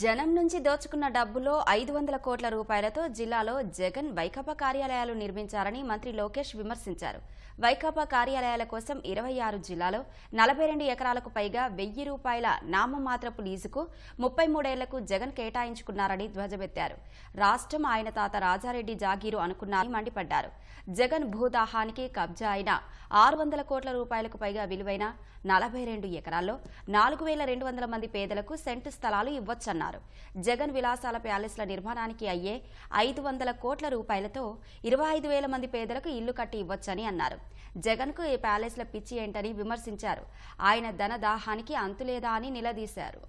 జనం నుంచి దోచుకున్న డబ్బులో ఐదు వందల కోట్ల రూపాయలతో జిల్లాలో జగన్ వైకాపా కార్యాలయాలు నిర్మించారని మంత్రి లోకేష్ విమర్శించారు వైకాపా కార్యాలయాల కోసం ఇరవై ఆరు జిల్లాలో నలభై రెండు ఎకరాలకు పైగా వెయ్యి రూపాయల నామమాత్రపు లీజుకు ముప్పై మూడేళ్లకు జగన్ కేటాయించుకున్నారని ధ్వజమెత్తారు రాష్ట్రం ఆయన తాత రాజారెడ్డి జాగీరు అనుకున్నారని మండిపడ్డారు జగన్ భూదాహానికి కబ్జా అయిన ఆరు వందల కోట్ల రూపాయలకు పైగా విలువైన నలభై రెండు ఎకరాల్లో నాలుగు వేల రెండు వందల మంది పేదలకు సెంటు స్థలాలు ఇవ్వచ్చు అన్నారు జగన్ విలాసాల ప్యాలెస్ల నిర్మాణానికి అయ్యే ఐదు వందల కోట్ల రూపాయలతో ఇరవై ఐదు వేల మంది పేదలకు ఇల్లు కట్టి ఇవ్వచ్చని అన్నారు జగన్కు ఈ ప్యాలెస్ల పిచ్చి ఏంటని విమర్శించారు ఆయన ధన దాహానికి అంతులేదా అని నిలదీశారు